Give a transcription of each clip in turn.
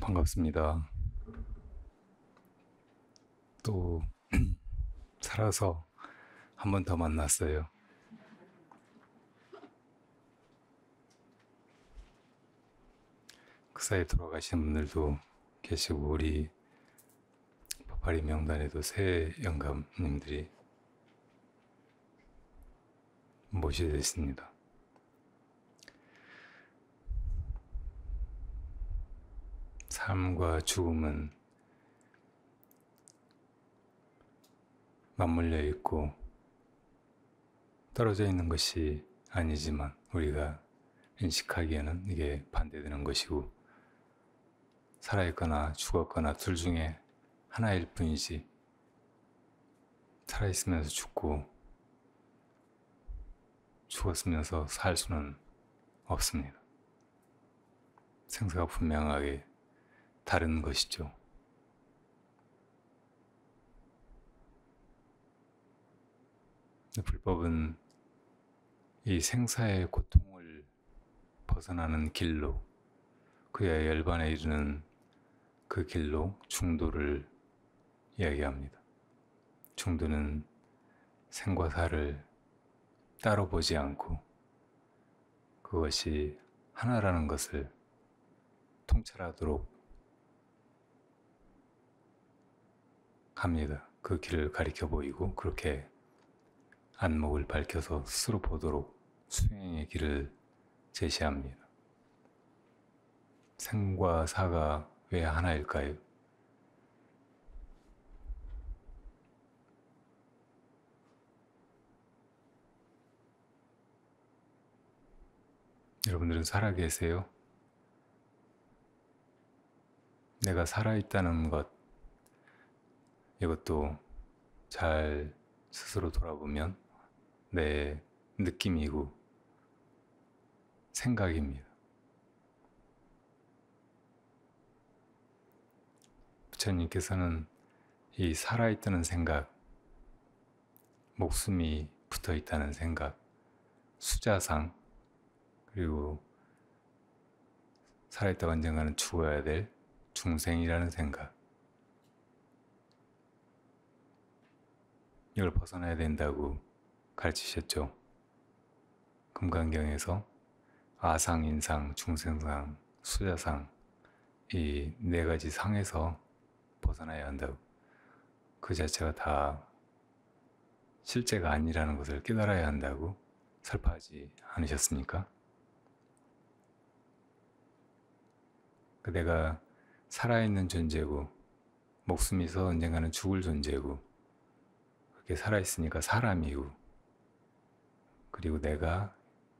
반갑습니다. 또 살아서 한 번 더 만났어요. 그 사이 돌아가신 분들도 계시고 우리 파리 명단에도 새 영감님들이 모시됐습니다. 삶과 죽음은 맞물려 있고 떨어져 있는 것이 아니지만 우리가 인식하기에는 이게 반대되는 것이고 살아있거나 죽었거나 둘 중에 하나일 뿐이지 살아있으면서 죽고 죽었으면서 살 수는 없습니다. 생사가 분명하게 다른 것이죠. 불법은 이 생사의 고통을 벗어나는 길로 그의 열반에 이르는 그 길로 중도를 이야기합니다. 중도는 생과 사를 따로 보지 않고 그것이 하나라는 것을 통찰하도록 합니다. 그 길을 가리켜 보이고 그렇게 안목을 밝혀서 스스로 보도록 수행의 길을 제시합니다. 생과 사가 왜 하나일까요? 여러분들은 살아계세요? 내가 살아있다는 것, 이것도 잘 스스로 돌아보면 내 느낌이고 생각입니다. 부처님께서는 이 살아있다는 생각, 목숨이 붙어 있다는 생각, 수자상, 그리고 살아있다 언젠가는 죽어야 될 중생이라는 생각, 이걸 벗어나야 된다고 가르치셨죠. 금강경에서 아상, 인상, 중생상, 수자상 이 네 가지 상에서 벗어나야 한다고 그 자체가 다 실제가 아니라는 것을 깨달아야 한다고 설파하지 않으셨습니까? 그 내가 살아있는 존재고 목숨이 있 언젠가는 죽을 존재고 살아있으니까 사람이고, 그리고 내가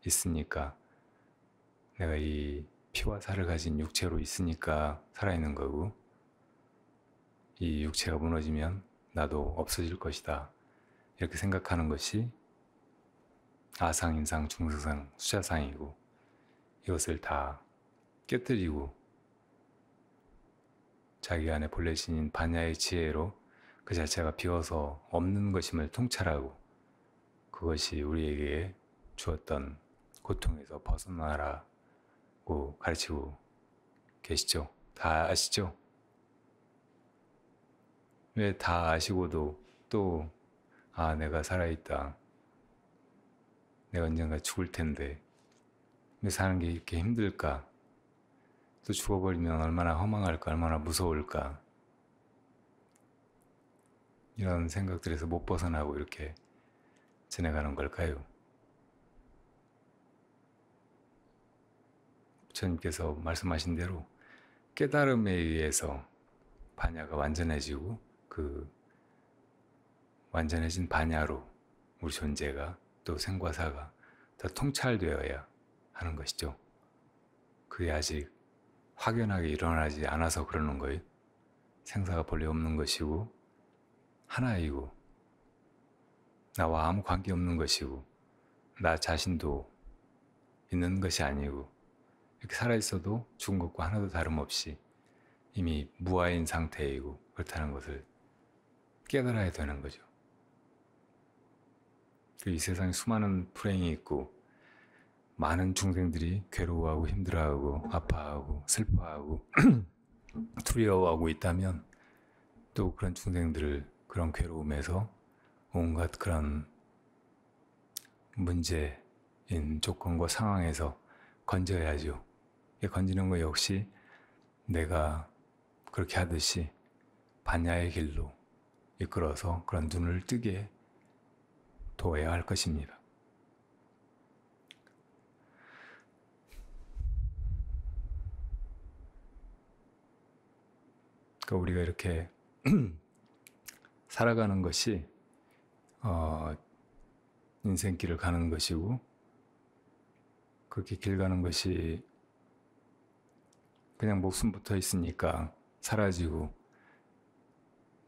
있으니까, 내가 이 피와 살을 가진 육체로 있으니까 살아있는 거고, 이 육체가 무너지면 나도 없어질 것이다. 이렇게 생각하는 것이 아상, 인상, 중상상, 수자상이고, 이것을 다 깨뜨리고, 자기 안에 본래 신인 반야의 지혜로 그 자체가 비어서 없는 것임을 통찰하고 그것이 우리에게 주었던 고통에서 벗어나라고 가르치고 계시죠. 다 아시죠? 왜 다 아시고도 또, 아, 내가 살아있다. 내가 언젠가 죽을 텐데. 왜 사는 게 이렇게 힘들까? 또 죽어버리면 얼마나 허망할까, 얼마나 무서울까? 이런 생각들에서 못 벗어나고 이렇게 지내가는 걸까요? 부처님께서 말씀하신 대로 깨달음에 의해서 반야가 완전해지고 그 완전해진 반야로 우리 존재가 또 생과사가 다 통찰되어야 하는 것이죠. 그게 아직 확연하게 일어나지 않아서 그러는 거예요. 생사가 본래 없는 것이고 하나이고, 나와 아무 관계 없는 것이고, 나 자신도 있는 것이 아니고, 이렇게 살아있어도 죽은 것과 하나도 다름없이 이미 무아인 상태이고, 그렇다는 것을 깨달아야 되는 거죠. 그 이 세상에 수많은 불행이 있고, 많은 중생들이 괴로워하고 힘들어하고 아파하고 슬퍼하고 두려워하고 있다면 또 그런 중생들을 그런 괴로움에서 온갖 그런 문제인 조건과 상황에서 건져야죠. 건지는 것 역시 내가 그렇게 하듯이 반야의 길로 이끌어서 그런 눈을 뜨게 도와야할 것입니다. 그러니까 우리가 이렇게 살아가는 것이 어, 인생길을 가는 것이고 그렇게 길 가는 것이 그냥 목숨 붙어 있으니까 사라지고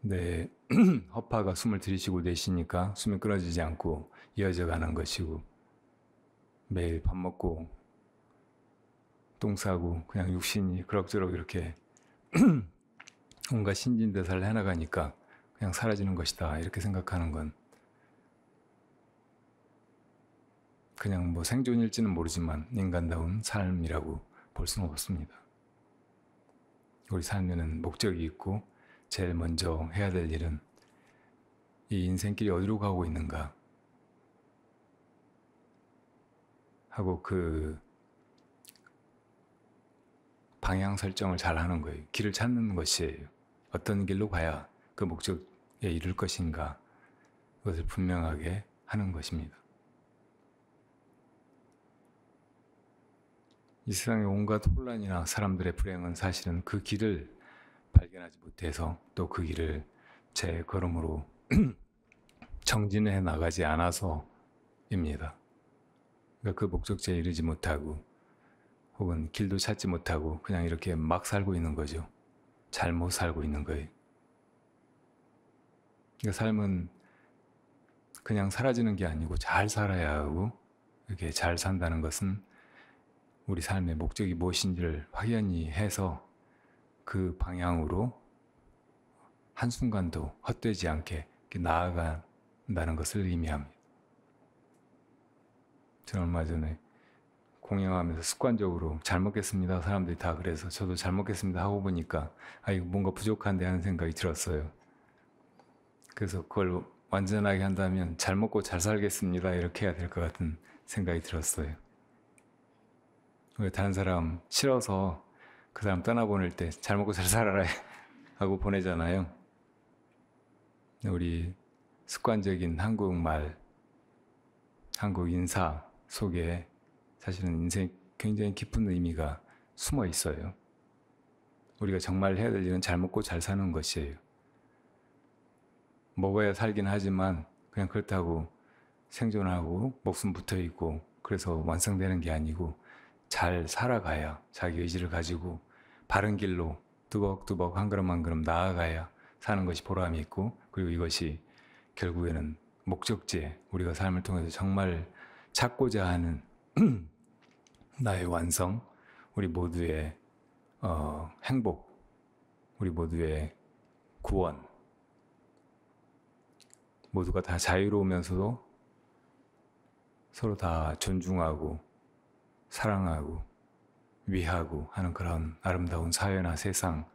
내 허파가 숨을 들이쉬고 내쉬니까 숨이 끊어지지 않고 이어져 가는 것이고 매일 밥 먹고 똥 싸고 그냥 육신이 그럭저럭 이렇게 뭔가 신진대사를 해나가니까 그냥 사라지는 것이다. 이렇게 생각하는 건 그냥 뭐 생존일지는 모르지만 인간다운 삶이라고 볼 수는 없습니다. 우리 삶에는 목적이 있고 제일 먼저 해야 될 일은 이 인생길이 어디로 가고 있는가 하고 그 방향 설정을 잘 하는 거예요. 길을 찾는 것이에요. 어떤 길로 가야 그 목적 이를 것인가 그것을 분명하게 하는 것입니다. 이 세상의 온갖 혼란이나 사람들의 불행은 사실은 그 길을 발견하지 못해서 또 그 길을 제 걸음으로 정진해 나가지 않아서입니다. 그러니까 그 목적지에 이르지 못하고 혹은 길도 찾지 못하고 그냥 이렇게 막 살고 있는 거죠. 잘못 살고 있는 거예요. 그러니까 삶은 그냥 사라지는 게 아니고 잘 살아야 하고 이렇게 잘 산다는 것은 우리 삶의 목적이 무엇인지를 확연히 해서 그 방향으로 한순간도 헛되지 않게 나아간다는 것을 의미합니다. 저는 얼마 전에 공양하면서 습관적으로 잘 먹겠습니다. 사람들이 다 그래서 저도 잘 먹겠습니다 하고 보니까 아, 이거 뭔가 부족한데 하는 생각이 들었어요. 그래서 그걸 완전하게 한다면 잘 먹고 잘 살겠습니다. 이렇게 해야 될 것 같은 생각이 들었어요. 왜 다른 사람 싫어서 그 사람 떠나보낼 때 잘 먹고 잘 살아라 하고 보내잖아요. 우리 습관적인 한국말, 한국 인사 속에 사실은 인생 굉장히 깊은 의미가 숨어 있어요. 우리가 정말 해야 될 일은 잘 먹고 잘 사는 것이에요. 먹어야 살긴 하지만 그냥 그렇다고 생존하고 목숨 붙어 있고 그래서 완성되는 게 아니고 잘 살아가야 자기 의지를 가지고 바른 길로 두벅두벅 한 걸음 한 걸음 나아가야 사는 것이 보람이 있고 그리고 이것이 결국에는 목적지에 우리가 삶을 통해서 정말 찾고자 하는 나의 완성, 우리 모두의 어, 행복, 우리 모두의 구원 모두가 다 자유로우면서도 서로 다 존중하고 사랑하고 위하고 하는 그런 아름다운 사회나 세상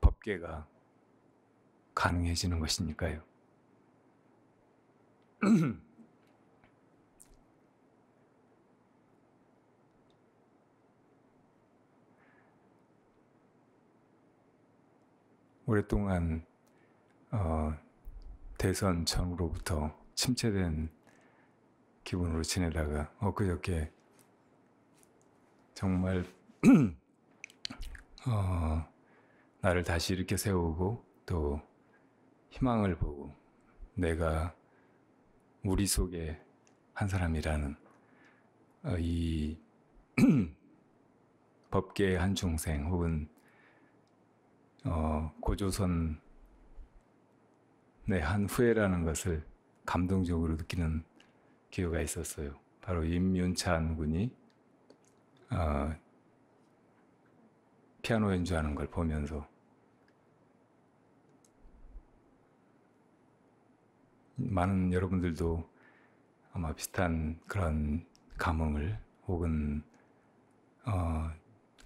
법계가 가능해지는 것이니까요. 오랫동안 어, 대선 전후로부터 침체된 기분으로 지내다가 엊그저께 정말 어, 나를 다시 이렇게 세우고 또 희망을 보고 내가 우리 속에 한 사람이라는 어, 이 법계의 한 중생 혹은 어, 고조선 내한 네, 후회라는 것을 감동적으로 느끼는 기회가 있었어요. 바로 임윤찬 군이 어, 피아노 연주하는 걸 보면서 많은 여러분들도 아마 비슷한 그런 감흥을 혹은 어,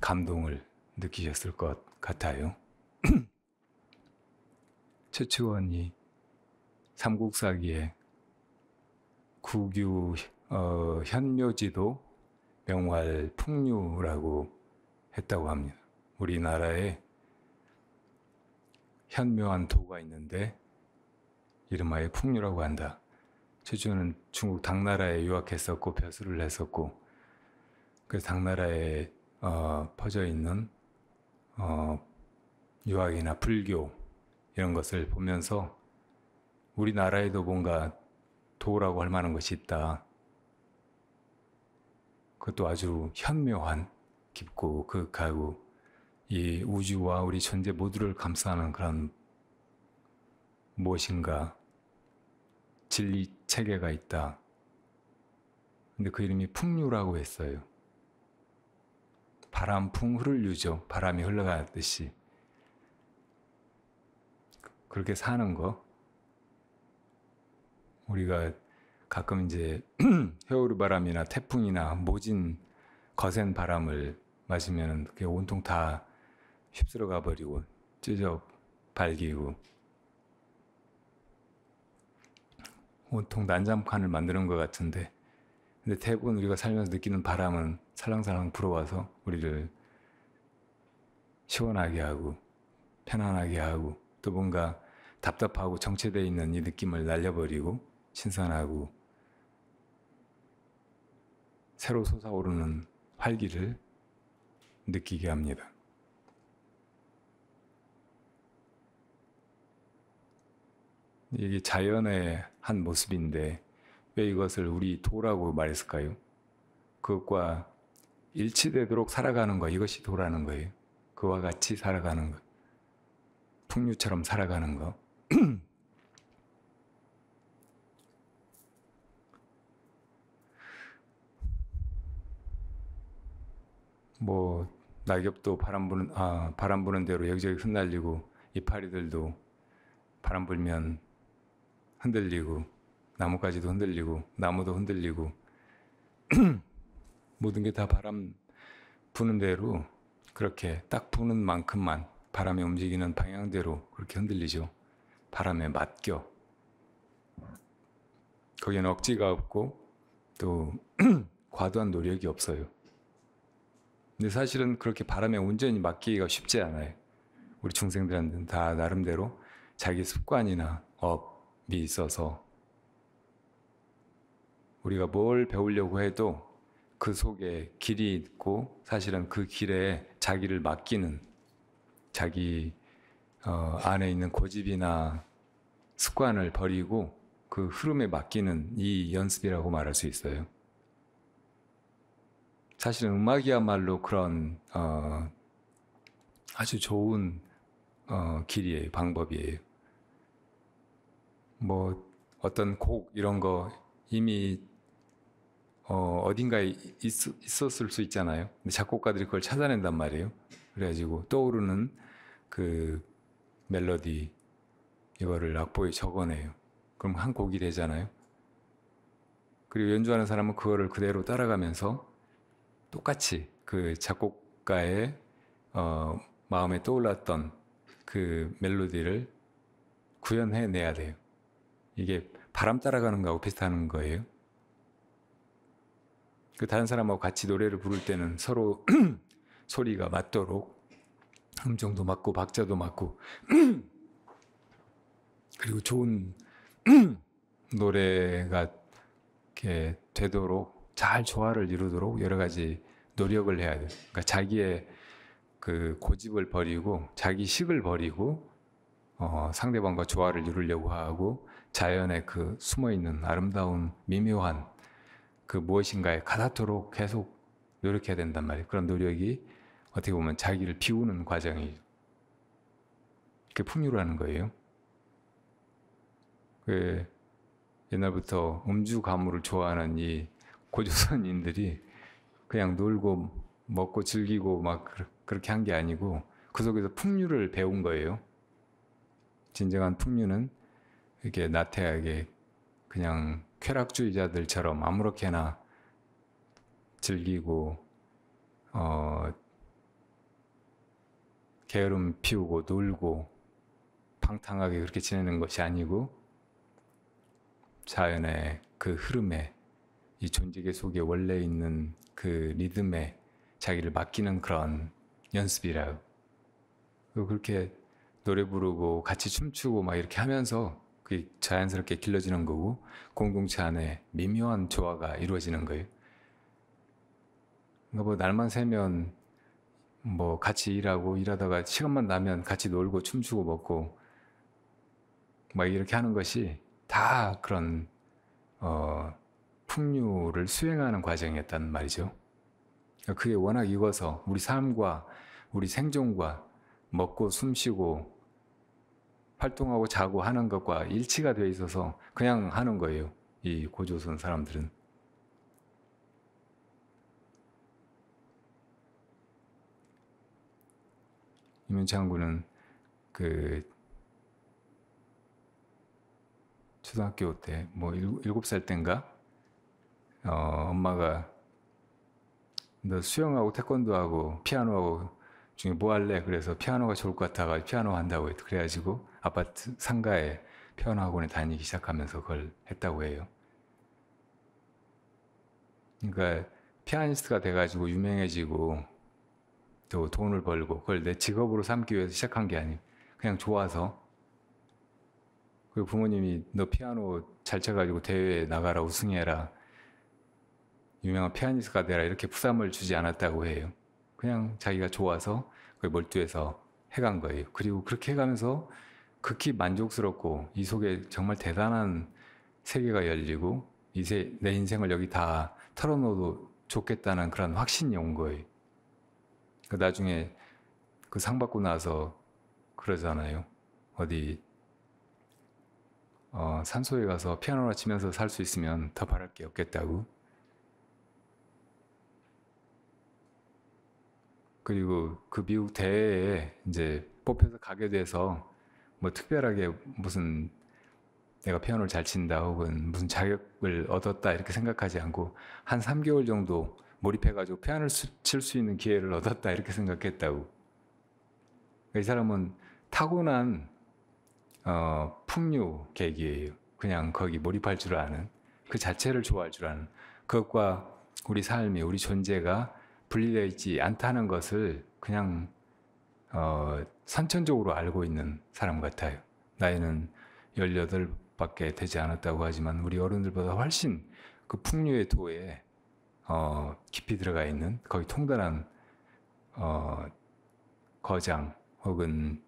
감동을 느끼셨을 것 같아요. 최치원이 삼국사기에 구규 어, 현묘지도 명활 풍류라고 했다고 합니다. 우리나라에 현묘한 도가 있는데 이름하여 풍류라고 한다. 최주는 중국 당나라에 유학했었고 벼슬을 했었고 그 당나라에 어, 퍼져 있는 어, 유학이나 불교 이런 것을 보면서 우리나라에도 뭔가 도라고 할 만한 것이 있다. 그것도 아주 현묘한 깊고 그하고이 우주와 우리 존재 모두를 감싸는 그런 무엇인가 진리 체계가 있다. 근데 그 이름이 풍류라고 했어요. 바람풍 흐를 유죠. 바람이 흘러가듯이. 그렇게 사는 거. 우리가 가끔 이제 해오르 바람이나 태풍이나 모진 거센 바람을 맞으면 그게 온통 다 휩쓸어 가버리고 찢어 발기고 온통 난장판을 만드는 것 같은데 근데 대부분 우리가 살면서 느끼는 바람은 살랑살랑 불어와서 우리를 시원하게 하고 편안하게 하고 또 뭔가 답답하고 정체되어 있는 이 느낌을 날려버리고 신선하고 새로 솟아오르는 활기를 느끼게 합니다. 이게 자연의 한 모습인데 왜 이것을 우리 도라고 말했을까요? 그것과 일치되도록 살아가는 거 이것이 도라는 거예요. 그와 같이 살아가는 거. 풍류처럼 살아가는 거. 뭐 낙엽도 바람 부는 아 바람 부는 대로 여기저기 흩날리고 이파리들도 바람 불면 흔들리고 나뭇가지도 흔들리고 나무도 흔들리고 모든 게 다 바람 부는 대로 그렇게 딱 부는 만큼만 바람이 움직이는 방향대로 그렇게 흔들리죠. 바람에 맡겨. 거기는 억지가 없고 또 과도한 노력이 없어요. 근데 사실은 그렇게 바람에 온전히 맡기기가 쉽지 않아요. 우리 중생들한테는 다 나름대로 자기 습관이나 업이 있어서 우리가 뭘 배우려고 해도 그 속에 길이 있고 사실은 그 길에 자기를 맡기는 자기 어, 안에 있는 고집이나 습관을 버리고 그 흐름에 맡기는 이 연습이라고 말할 수 있어요. 사실은 음악이야말로 그런 어, 아주 좋은 어, 길이에요, 방법이에요. 뭐 어떤 곡 이런 거 이미 어, 어딘가에 있, 었을수 있잖아요. 근데 작곡가들이 그걸 찾아낸단 말이에요. 그래가지고 떠오르는 그 멜로디 이거를 악보에 적어내요. 그럼 한 곡이 되잖아요. 그리고 연주하는 사람은 그거를 그대로 따라가면서 똑같이 그 작곡가의 어, 마음에 떠올랐던 그 멜로디를 구현해 내야 돼요. 이게 바람 따라가는 거하고 비슷한 거예요. 그 다른 사람하고 같이 노래를 부를 때는 서로 소리가 맞도록 음정도 맞고 박자도 맞고 그리고 좋은 노래가 이렇게 되도록 잘 조화를 이루도록 여러 가지 노력을 해야 돼요. 그러니까 자기의 그 고집을 버리고 자기 식을 버리고 어, 상대방과 조화를 이루려고 하고 자연의 그 숨어 있는 아름다운 미묘한 그 무엇인가에 가닿도록 계속 노력해야 된단 말이에요. 그런 노력이 어떻게 보면 자기를 비우는 과정이 그게 풍요라는 거예요. 그 옛날부터 음주 가물을 좋아하는 이 고조선인들이 그냥 놀고 먹고 즐기고 막 그렇게 한 게 아니고 그 속에서 풍류를 배운 거예요. 진정한 풍류는 이렇게 나태하게 그냥 쾌락주의자들처럼 아무렇게나 즐기고 어, 게으름 피우고 놀고 방탕하게 그렇게 지내는 것이 아니고 자연의 그 흐름에 이 존재계 속에 원래 있는 그 리듬에 자기를 맡기는 그런 연습이라요. 그렇게 노래 부르고 같이 춤추고 막 이렇게 하면서 그 자연스럽게 길러지는 거고 공동체 안에 미묘한 조화가 이루어지는 거예요. 그러니까 뭐 날만 새면 뭐 같이 일하고 일하다가 시간만 나면 같이 놀고 춤추고 먹고 막 이렇게 하는 것이 다 그런 어 풍류를 수행하는 과정이었단 말이죠. 그러니까 그게 워낙 익어서 우리 삶과 우리 생존과 먹고 숨쉬고 활동하고 자고 하는 것과 일치가 되어 있어서 그냥 하는 거예요. 이 고조선 사람들은. 이면창 군은 그 초등학교 때 뭐 일곱 살 때인가 어, 엄마가 너 수영하고 태권도하고 피아노하고 중에 뭐 할래? 그래서 피아노가 좋을 것 같아가지고 피아노 한다고 해요. 그래가지고 아파트 상가에 피아노 학원에 다니기 시작하면서 그걸 했다고 해요. 그러니까 피아니스트가 돼가지고 유명해지고 또 돈을 벌고 그걸 내 직업으로 삼기 위해서 시작한 게 아니에요. 그냥 좋아서. 그리고 부모님이 너 피아노 잘 쳐가지고 대회에 나가라 우승해라. 유명한 피아니스트가 되라 이렇게 부담을 주지 않았다고 해요. 그냥 자기가 좋아서 그걸 몰두해서 해간 거예요. 그리고 그렇게 해가면서 극히 만족스럽고 이 속에 정말 대단한 세계가 열리고 이제 내 인생을 여기 다 털어놓어도 좋겠다는 그런 확신이 온 거예요. 그 나중에 그 상 받고 나서 그러잖아요. 어디 어, 산소에 가서 피아노나 치면서 살 수 있으면 더 바랄 게 없겠다고. 그리고 그 미국 대회에 이제 뽑혀서 가게 돼서 뭐 특별하게 무슨 내가 피아노를 잘 친다 혹은 무슨 자격을 얻었다 이렇게 생각하지 않고 한 3개월 정도 몰입해가지고 피아노를 칠 수 있는 기회를 얻었다 이렇게 생각했다고. 그러니까 이 사람은 타고난 어, 풍류 계기예요. 그냥 거기 몰입할 줄 아는 그 자체를 좋아할 줄 아는 그것과 우리 삶이 우리 존재가 분리되어 있지 않다는 것을 그냥 어, 선천적으로 알고 있는 사람 같아요. 나이는 18밖에 되지 않았다고 하지만 우리 어른들보다 훨씬 그 풍류의 도에 어, 깊이 들어가 있는 거의 통달한 어, 거장 혹은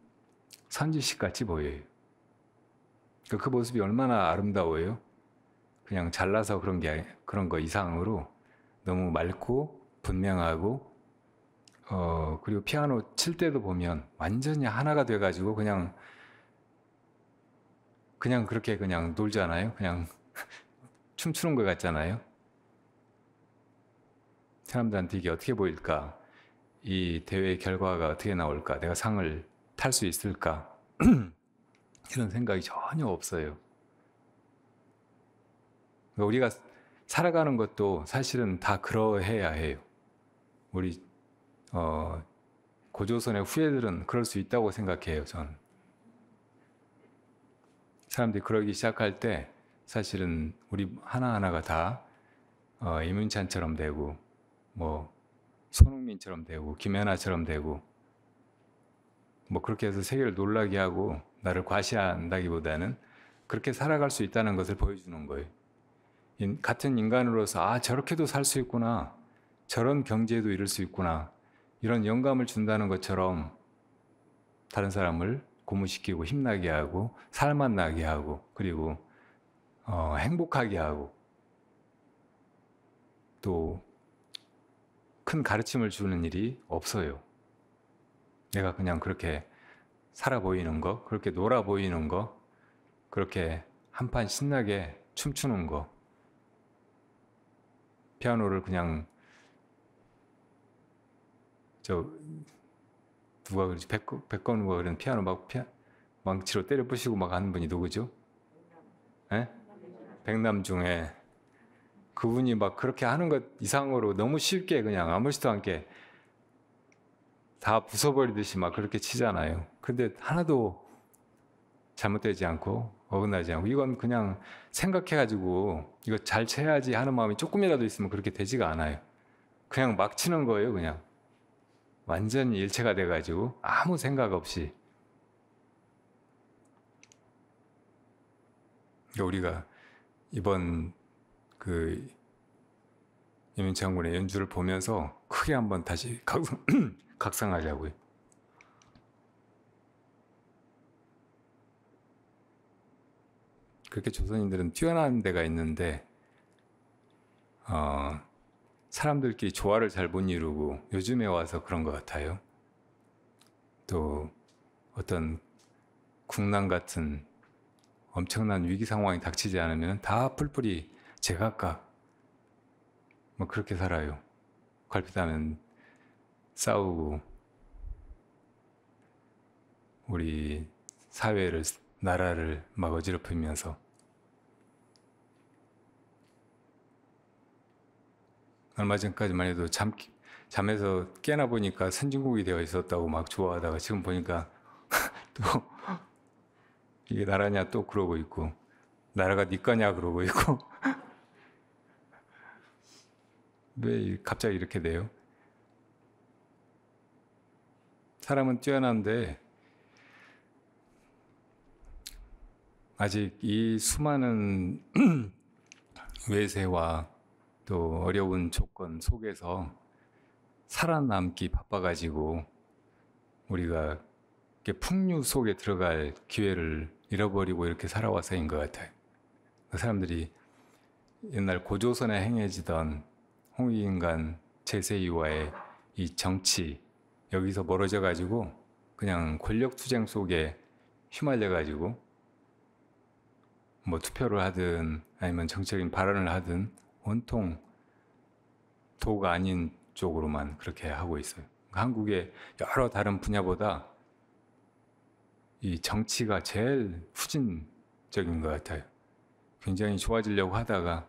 선지식 같이 보여요. 그러니까 그 모습이 얼마나 아름다워요. 그냥 잘라서 그런 게 그런 거 이상으로 너무 맑고 분명하고 어 그리고 피아노 칠 때도 보면 완전히 하나가 돼가지고 그냥 그냥 그렇게 그냥 놀잖아요. 그냥 춤추는 것 같잖아요. 사람들한테 이게 어떻게 보일까? 이 대회 결과가 어떻게 나올까? 내가 상을 탈 수 있을까? 이런 생각이 전혀 없어요. 그러니까 우리가 살아가는 것도 사실은 다 그러해야 해요. 우리 어, 고조선의 후예들은 그럴 수 있다고 생각해요. 전 사람들이 그러기 시작할 때 사실은 우리 하나 하나가 다 어, 이문찬처럼 되고 뭐 손흥민처럼 되고 김연아처럼 되고 뭐 그렇게 해서 세계를 놀라게 하고 나를 과시한다기보다는 그렇게 살아갈 수 있다는 것을 보여주는 거예요. 같은 인간으로서 아 저렇게도 살 수 있구나 저런 경제에도 이럴 수 있구나. 이런 영감을 준다는 것처럼 다른 사람을 고무시키고 힘나게 하고 살맛 나게 하고 그리고 어, 행복하게 하고 또 큰 가르침을 주는 일이 없어요. 내가 그냥 그렇게 살아 보이는 거, 그렇게 놀아 보이는 거, 그렇게 한판 신나게 춤추는 거, 피아노를 그냥 저 누가 그러지? 백건, 백건우가 그런 피아노 막 피아, 망치로 때려 부시고 막 하는 분이 누구죠? 예? 백남중에 그분이 막 그렇게 하는 것 이상으로 너무 쉽게 그냥 아무렇도 않게 다 부숴버리듯이 막 그렇게 치잖아요. 근데 하나도 잘못되지 않고 어긋나지 않고 이건 그냥 생각해가지고 이거 잘 쳐야지 하는 마음이 조금이라도 있으면 그렇게 되지가 않아요. 그냥 막 치는 거예요, 그냥. 완전히 일체가 돼가지고 아무 생각 없이 그러니까 우리가 이번 그 이민창 군의 연주를 보면서 크게 한번 다시 각성, 각성하려고요. 그렇게 조선인들은 뛰어난 데가 있는데 어, 사람들끼리 조화를 잘 못 이루고 요즘에 와서 그런 것 같아요. 또 어떤 국난 같은 엄청난 위기 상황이 닥치지 않으면 다 풀풀이 제각각 뭐 그렇게 살아요. 갈피하면 싸우고 우리 사회를 나라를 막 어지럽히면서 얼마 전까지만 해도 잠, 잠에서 깨나 보니까 선진국이 되어 있었다고 막 좋아하다가 지금 보니까 또 이게 나라냐 또 그러고 있고 나라가 네 거냐 그러고 있고 왜 갑자기 이렇게 돼요? 사람은 뛰어난데 아직 이 수많은 외세와 또 어려운 조건 속에서 살아남기 바빠가지고 우리가 풍류 속에 들어갈 기회를 잃어버리고 이렇게 살아와서인 것 같아요. 그 사람들이 옛날 고조선에 행해지던 홍익인간 제세이와의 이 정치 여기서 멀어져 가지고 그냥 권력 투쟁 속에 휘말려 가지고 뭐 투표를 하든 아니면 정책인 발언을 하든 온통 도가 아닌 쪽으로만 그렇게 하고 있어요. 한국의 여러 다른 분야보다 이 정치가 제일 후진적인 것 같아요. 굉장히 좋아지려고 하다가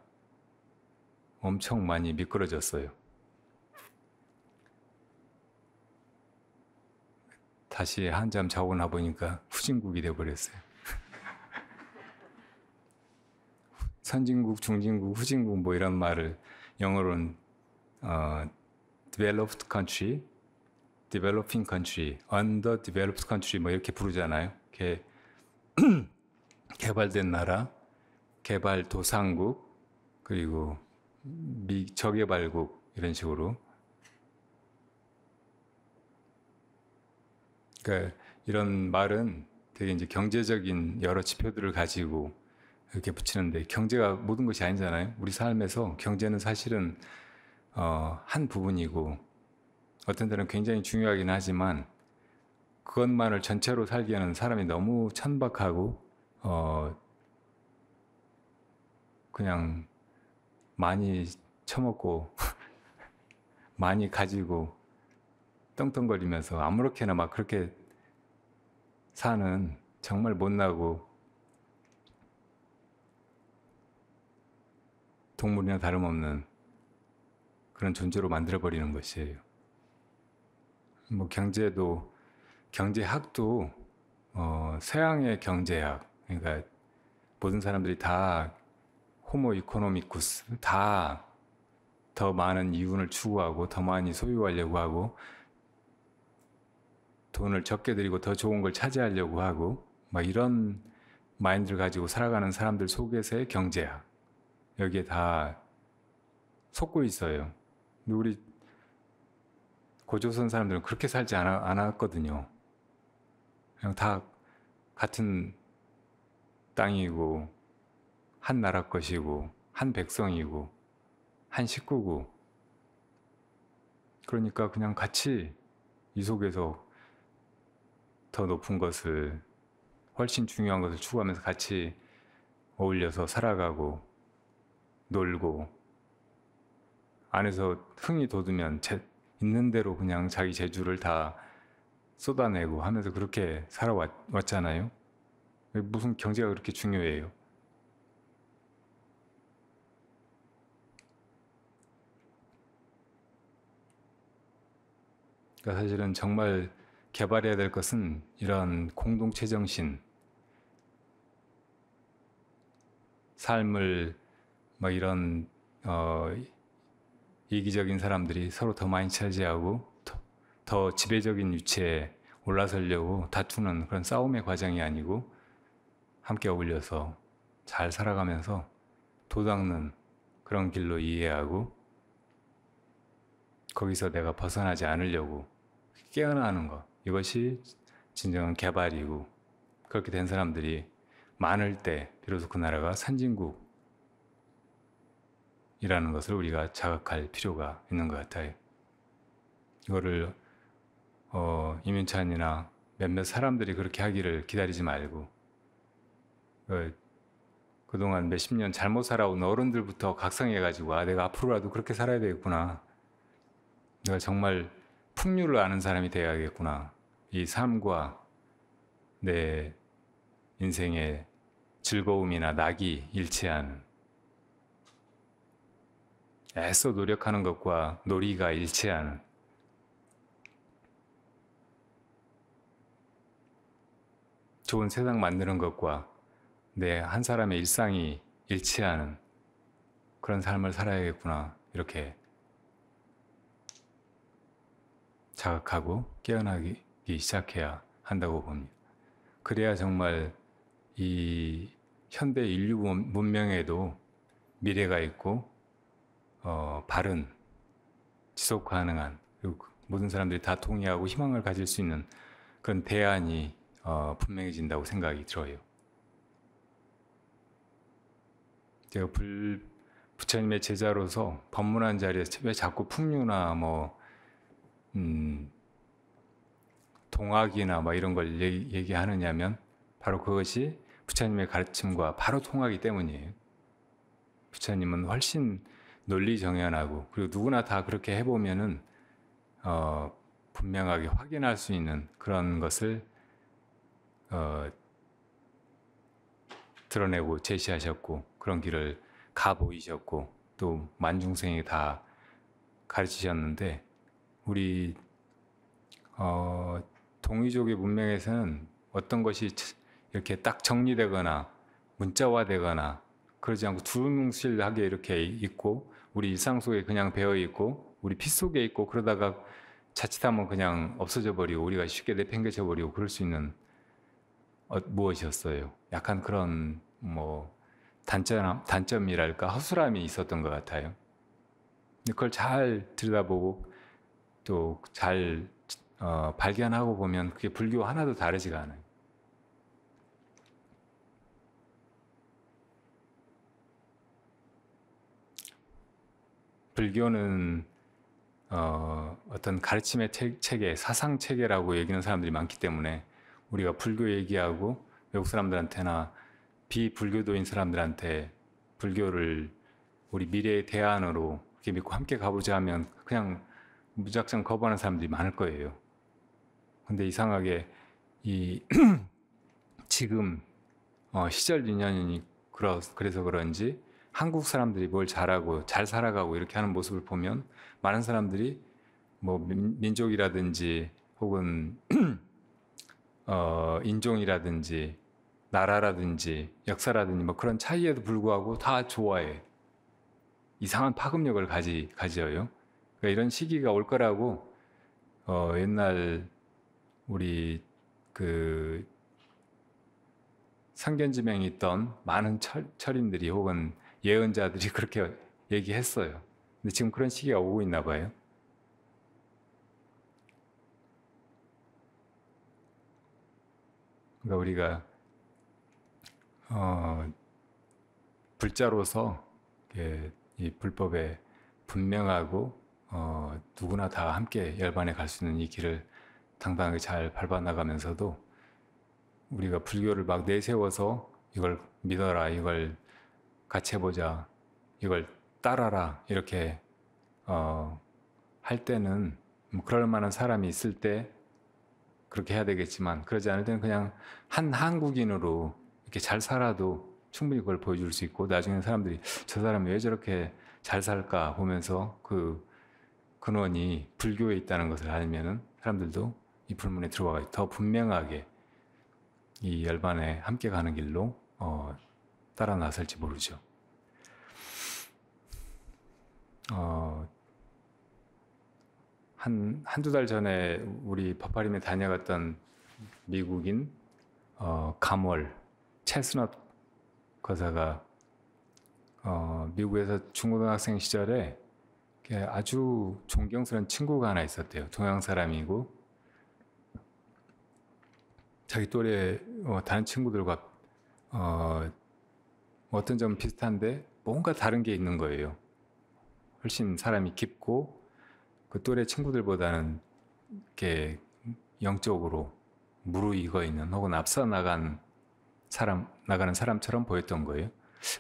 엄청 많이 미끄러졌어요. 다시 한 잠 자고 나 보니까 후진국이 되버렸어요 선진국, 중진국, 후진국 뭐 이런 말을 영어로는 어, developed country, developing country, underdeveloped country 뭐 이렇게 부르잖아요. 이 개발된 나라, 개발 도상국, 그리고 미, 저개발국 이런 식으로. 그러니까 이런 말은 되게 이제 경제적인 여러 지표들을 가지고 이렇게 붙이는데 경제가 모든 것이 아니잖아요. 우리 삶에서 경제는 사실은 어, 한 부분이고 어떤 때는 굉장히 중요하긴 하지만 그것만을 전체로 살기에는 사람이 너무 천박하고 어, 그냥 많이 처먹고 많이 가지고 떵떵거리면서 아무렇게나 막 그렇게 사는 정말 못나고 동물이나 다름없는 그런 존재로 만들어버리는 것이에요. 뭐 경제도, 경제학도, 어, 서양의 경제학, 그러니까 모든 사람들이 다 호모 이코노미쿠스, 다 더 많은 이윤을 추구하고 더 많이 소유하려고 하고 돈을 적게 들이고 더 좋은 걸 차지하려고 하고 막 이런 마인드를 가지고 살아가는 사람들 속에서의 경제학. 여기에 다 속고 있어요. 우리 고조선 사람들은 그렇게 살지 않아, 않았거든요. 그냥 다 같은 땅이고 한 나라 것이고 한 백성이고 한 식구고 그러니까 그냥 같이 이 속에서 더 높은 것을 훨씬 중요한 것을 추구하면서 같이 어울려서 살아가고 놀고 안에서 흥이 돋으면 제, 있는 대로 그냥 자기 재주를 다 쏟아내고 하면서 그렇게 살아왔잖아요. 무슨 경제가 그렇게 중요해요? 그러니까 사실은 정말 개발해야 될 것은 이런 공동체 정신, 삶을 막 뭐 이런 어, 이기적인 사람들이 서로 더 많이 차지하고 더, 더 지배적인 위치에 올라서려고 다투는 그런 싸움의 과정이 아니고 함께 어울려서 잘 살아가면서 도닦는 그런 길로 이해하고 거기서 내가 벗어나지 않으려고 깨어나는 것 이것이 진정한 개발이고 그렇게 된 사람들이 많을 때 비로소 그 나라가 선진국 이라는 것을 우리가 자각할 필요가 있는 것 같아요. 이거를 어, 이민찬이나 몇몇 사람들이 그렇게 하기를 기다리지 말고 그, 그동안 몇십 년 잘못 살아온 어른들부터 각성해가지고 아 내가 앞으로라도 그렇게 살아야 되겠구나 내가 정말 풍류를 아는 사람이 되어야겠구나 이 삶과 내 인생의 즐거움이나 낙이 일치하는 애써 노력하는 것과 놀이가 일치하는 좋은 세상 만드는 것과 내 한 사람의 일상이 일치하는 그런 삶을 살아야겠구나 이렇게 자극하고 깨어나기 시작해야 한다고 봅니다. 그래야 정말 이 현대 인류 문명에도 미래가 있고 어, 바른 지속 가능한 모든 사람들이 다 동의하고 희망을 가질 수 있는 그런 대안이 어, 분명해진다고 생각이 들어요. 제가 불, 부처님의 제자로서 법문한 자리에서 왜 자꾸 풍류나 뭐 음, 동학이나 뭐 이런 걸 얘기, 하느냐면 바로 그것이 부처님의 가르침과 바로 통하기 때문이에요. 부처님은 훨씬 논리 정연하고 그리고 누구나 다 그렇게 해보면은 어, 분명하게 확인할 수 있는 그런 것을 어, 드러내고 제시하셨고 그런 길을 가 보이셨고 또 만중생이 다 가르치셨는데 우리 어, 동이족의 문명에서는 어떤 것이 이렇게 딱 정리되거나 문자화되거나 그러지 않고 두루뭉실하게 이렇게 있고 우리 일상 속에 그냥 배어 있고 우리 피 속에 있고 그러다가 자칫하면 그냥 없어져 버리고 우리가 쉽게 내팽개쳐 버리고 그럴 수 있는 어, 무엇이었어요. 약간 그런 뭐 단점 단점이랄까 허술함이 있었던 것 같아요. 그걸 잘 들여다보고 또잘 어, 발견하고 보면 그게 불교 하나도 다르지가 않아요. 불교는 어, 어떤 가르침의 체계, 사상 체계라고 얘기하는 사람들이 많기 때문에 우리가 불교 얘기하고 외국 사람들한테나 비불교도인 사람들한테 불교를 우리 미래의 대안으로 이렇게 믿고 함께 가보자 하면 그냥 무작정 거부하는 사람들이 많을 거예요. 근데 이상하게 이 지금 어, 시절 인연이 그래서 그런지 한국 사람들이 뭘 잘하고 잘 살아가고 이렇게 하는 모습을 보면 많은 사람들이 뭐 민족이라든지 혹은 어, 인종이라든지 나라라든지 역사라든지 뭐 그런 차이에도 불구하고 다 좋아해. 이상한 파급력을 가지, 가지어요 그러니까 이런 시기가 올 거라고, 어, 옛날 우리 그 상견지명이 있던 많은 철, 철인들이 혹은 예언자들이 그렇게 얘기했어요. 근데 지금 그런 시기가 오고 있나 봐요. 그러니까 우리가 어, 불자로서 이 불법에 분명하고 어, 누구나 다 함께 열반에 갈 수 있는 이 길을 당당하게 잘 밟아 나가면서도 우리가 불교를 막 내세워서 이걸 믿어라, 이걸 같이 해보자. 이걸 따라라. 이렇게, 어, 할 때는 뭐 그럴 만한 사람이 있을 때 그렇게 해야 되겠지만 그러지 않을 때는 그냥 한 한국인으로 이렇게 잘 살아도 충분히 그걸 보여줄 수 있고 나중에 사람들이 저 사람이 왜 저렇게 잘 살까 보면서 그 근원이 불교에 있다는 것을 알면은 사람들도 이 불문에 들어와 더 분명하게 이 열반에 함께 가는 길로 어 따라 나설지 모르죠. 어, 한, 한두 달 전에 우리 버파림에 다녀갔던 미국인, 어, 감월, 체스넛 거사가, 어, 미국에서 중고등학생 시절에 아주 존경스러운 친구가 하나 있었대요. 동양 사람이고, 자기 또래 어, 다른 친구들과 어, 뭐 어떤 점은 비슷한데 뭔가 다른 게 있는 거예요. 훨씬 사람이 깊고 그 또래 친구들보다는 이렇게 영적으로 무르익어 있는 혹은 앞서 나간 사람 나가는 사람처럼 보였던 거예요.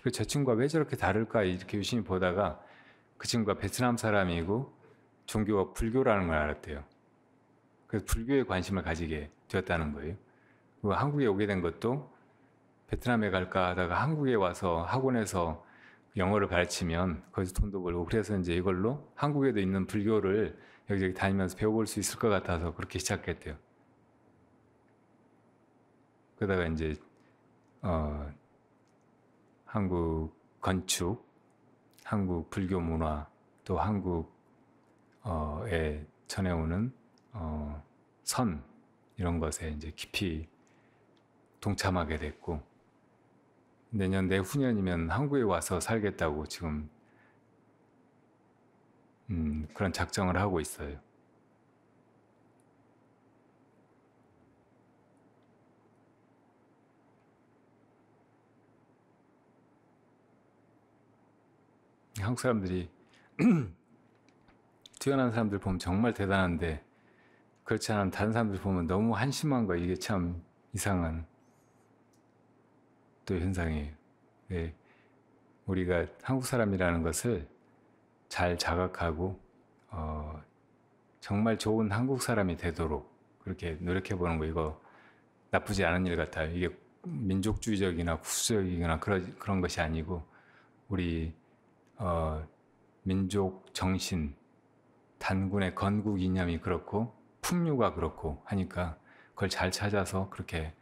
그 저 친구가 왜 저렇게 다를까 이렇게 유심히 보다가 그 친구가 베트남 사람이고 종교가 불교라는 걸 알았대요. 그래서 불교에 관심을 가지게 되었다는 거예요. 그 한국에 오게 된 것도 베트남에 갈까 하다가 한국에 와서 학원에서 영어를 가르치면 거기서 돈도 벌고 그래서 이제 이걸로 한국에도 있는 불교를 여기저기 다니면서 배워볼 수 있을 것 같아서 그렇게 시작했대요. 그러다가 이제 어, 한국 건축, 한국 불교 문화, 또 한국에 전해오는 어, 선 이런 것에 이제 깊이 동참하게 됐고 내년 내후년이면 한국에 와서 살겠다고 지금 음, 그런 작정을 하고 있어요. 한국 사람들이 뛰어난 사람들 보면 정말 대단한데 그렇지 않은 다른 사람들 보면 너무 한심한 거 이게 참 이상한 또 현상이에요. 네. 예, 우리가 한국 사람이라는 것을 잘 자각하고 어, 정말 좋은 한국 사람이 되도록 그렇게 노력해 보는 거 이거 나쁘지 않은 일 같아요. 이게 민족주의적이나 구수적이거나 그런 그런 것이 아니고 우리 어, 민족 정신 단군의 건국 이념이 그렇고 풍류가 그렇고 하니까 그걸 잘 찾아서 그렇게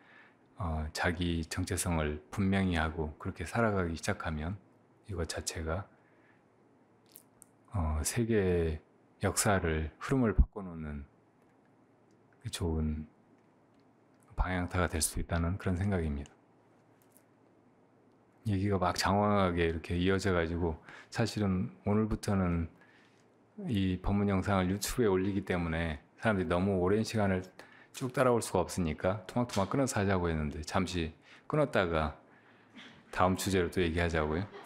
어, 자기 정체성을 분명히 하고 그렇게 살아가기 시작하면 이것 자체가 어, 세계 역사를 흐름을 바꿔놓는 그 좋은 방향타가 될 수 있다는 그런 생각입니다. 얘기가 막 장황하게 이렇게 이어져 가지고 사실은 오늘부터는 이 법문 영상을 유튜브에 올리기 때문에 사람들이 너무 오랜 시간을 쭉 따라올 수가 없으니까 토막토막 끊어서 하자고 했는데 잠시 끊었다가 다음 주제로 또 얘기하자고요.